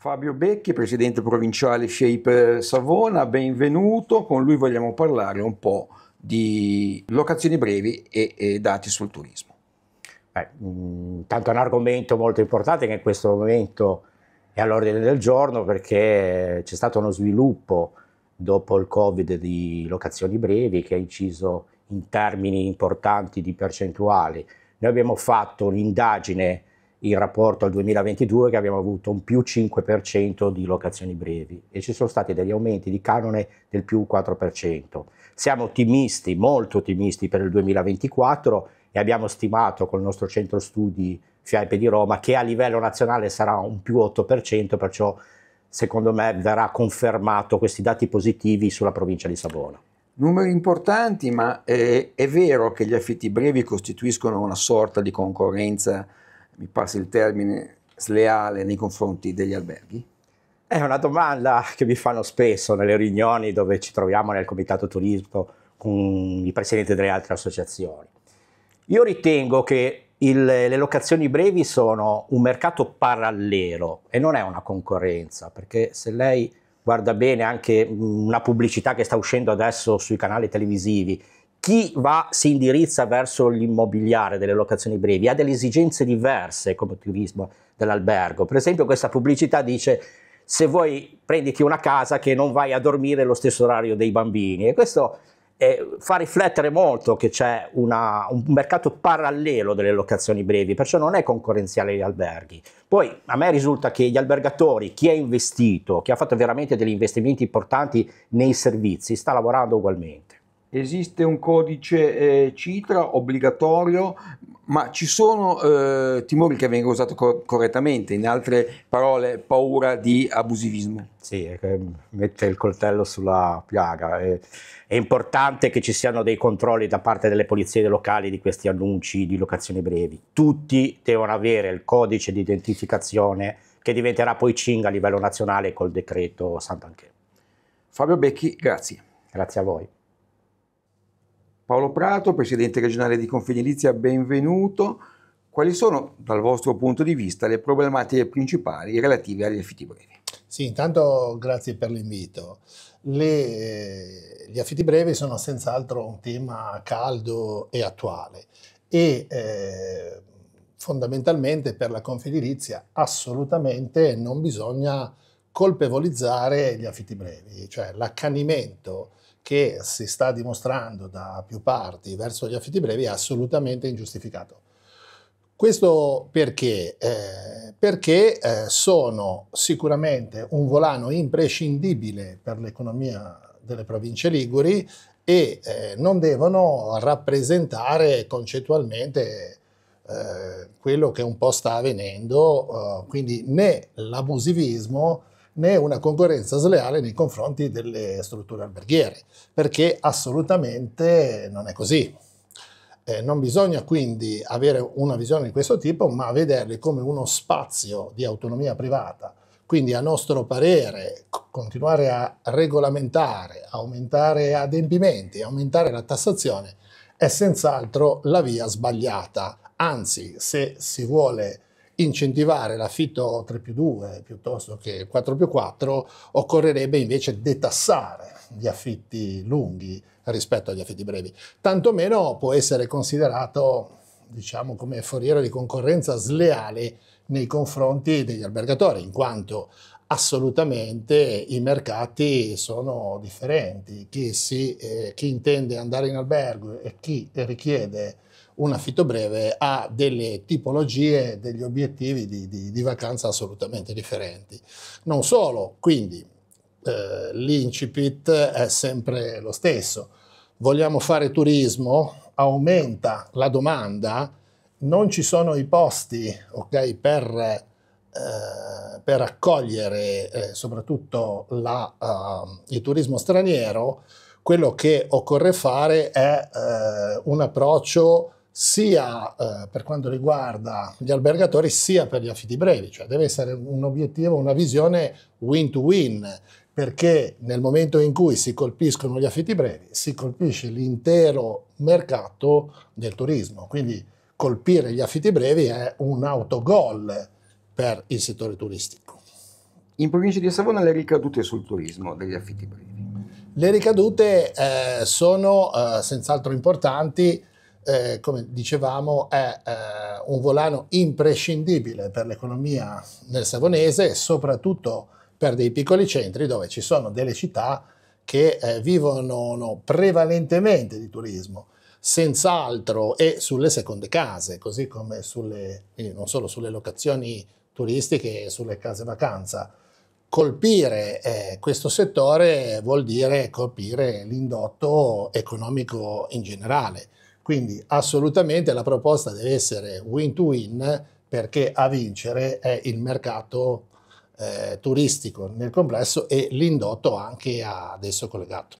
Fabio Becchi, presidente provinciale Shape eh, Savona, benvenuto. Con lui vogliamo parlare un po' di locazioni brevi e, e dati sul turismo. Beh, intanto mm, è un argomento molto importante che in questo momento è all'ordine del giorno perché c'è stato uno sviluppo dopo il Covid di locazioni brevi che ha inciso in termini importanti di percentuali. Noi abbiamo fatto un'indagine in rapporto al 2022 che abbiamo avuto un più 5% di locazioni brevi e ci sono stati degli aumenti di canone del più 4%. Siamo ottimisti, molto ottimisti per il 2024 e abbiamo stimato col nostro centro studi FIAIP di Roma che a livello nazionale sarà un più 8%, perciò secondo me verrà confermato questi dati positivi sulla provincia di Savona. Numeri importanti, ma è, eh, è vero che gli affitti brevi costituiscono una sorta di concorrenza mi passi il termine, sleale nei confronti degli alberghi? È una domanda che mi fanno spesso nelle riunioni dove ci troviamo nel comitato turismo con i presidenti delle altre associazioni. Io ritengo che il, le locazioni brevi sono un mercato parallelo e non è una concorrenza, perché se lei guarda bene anche una pubblicità che sta uscendo adesso sui canali televisivi chi va, si indirizza verso l'immobiliare delle locazioni brevi ha delle esigenze diverse come turismo dell'albergo. Per esempio questa pubblicità dice se vuoi prenditi una casa che non vai a dormire allo stesso orario dei bambini e questo eh, fa riflettere molto che c'è una, un mercato parallelo delle locazioni brevi, perciò non è concorrenziale agli alberghi. Poi a me risulta che gli albergatori, chi ha investito, chi ha fatto veramente degli investimenti importanti nei servizi, sta lavorando ugualmente. Esiste un codice eh, CITRA obbligatorio, ma ci sono eh, timori che venga usato cor- correttamente, in altre parole paura di abusivismo. Sì, mette il coltello sulla piaga. È, è importante che ci siano dei controlli da parte delle polizie locali di questi annunci di locazioni brevi. Tutti devono avere il codice di identificazione che diventerà poi CING a livello nazionale col decreto Sant'Anche. Fabio Becchi, grazie. Grazie a voi. Paolo Prato, presidente regionale di Confedilizia, benvenuto. Quali sono, dal vostro punto di vista, le problematiche principali relative agli affitti brevi? Sì, intanto grazie per l'invito. Le, eh, gli affitti brevi sono senz'altro un tema caldo e attuale e eh, fondamentalmente per la Confedilizia assolutamente non bisogna colpevolizzare gli affitti brevi, cioè l'accanimento che si sta dimostrando da più parti verso gli affitti brevi è assolutamente ingiustificato. Questo perché? Eh, perché eh, sono sicuramente un volano imprescindibile per l'economia delle province liguri e eh, non devono rappresentare concettualmente eh, quello che un po' sta avvenendo, eh, quindi né l'abusivismo né una concorrenza sleale nei confronti delle strutture alberghiere, perché assolutamente non è così. Eh, non bisogna quindi avere una visione di questo tipo, ma vederli come uno spazio di autonomia privata. Quindi a nostro parere continuare a regolamentare, aumentare adempimenti, aumentare la tassazione è senz'altro la via sbagliata. Anzi, se si vuole incentivare l'affitto 3 più 2 piuttosto che 4 più 4, occorrerebbe invece detassare gli affitti lunghi rispetto agli affitti brevi. Tantomeno può essere considerato diciamo, come foriera di concorrenza sleale nei confronti degli albergatori, in quanto assolutamente i mercati sono differenti. Chi, si, eh, chi, intende andare in albergo e chi richiede un affitto breve ha delle tipologie, degli obiettivi di, di, di vacanza assolutamente differenti. Non solo, quindi eh, l'incipit è sempre lo stesso. Vogliamo fare turismo? aumenta la domanda, non ci sono i posti okay, per, eh, per, accogliere eh, soprattutto la, uh, il turismo straniero, quello che occorre fare è eh, un approccio sia eh, per quanto riguarda gli albergatori sia per gli affitti brevi, cioè deve essere un obiettivo, una visione win-to-win, perché nel momento in cui si colpiscono gli affitti brevi si colpisce l'intero mercato del turismo. Quindi colpire gli affitti brevi è un autogol per il settore turistico. In provincia di Savona le ricadute sul turismo degli affitti brevi? Le ricadute eh, sono eh, senz'altro importanti, eh, come dicevamo è eh, un volano imprescindibile per l'economia nel savonese, soprattutto per dei piccoli centri dove ci sono delle città che eh, vivono no, prevalentemente di turismo, senz'altro e sulle seconde case, così come sulle, non solo sulle locazioni turistiche e sulle case vacanza. Colpire eh, questo settore vuol dire colpire l'indotto economico in generale. Quindi assolutamente la proposta deve essere win-to-win -win perché a vincere è il mercato eh, turistico nel complesso e l'indotto anche adesso collegato.